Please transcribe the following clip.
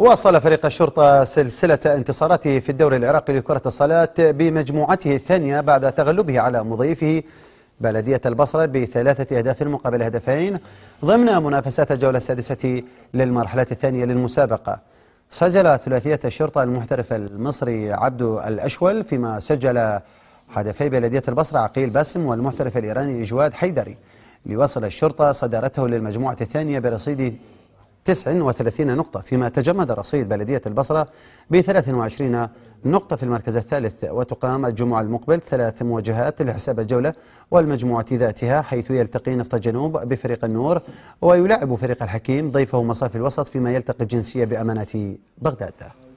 واصل فريق الشرطة سلسلة انتصاراته في الدوري العراقي لكرة الصلاة بمجموعته الثانية بعد تغلبه على مضيفه بلدية البصرة بثلاثة أهداف مقابل هدفين ضمن منافسات الجولة السادسة للمرحلة الثانية للمسابقة سجل ثلاثية الشرطة المحترف المصري عبد الأشول فيما سجل هدفي بلدية البصرة عقيل باسم والمحترف الإيراني إجواد حيدري ليواصل الشرطة صدارته للمجموعة الثانية برصيد 39 نقطة فيما تجمد رصيد بلدية البصرة ب 23 نقطة في المركز الثالث وتقام الجمعة المقبل ثلاث مواجهات لحساب الجولة والمجموعة ذاتها حيث يلتقي نفط جنوب بفريق النور ويلاعب فريق الحكيم ضيفه مصافي الوسط فيما يلتقي الجنسية بأمانة بغداد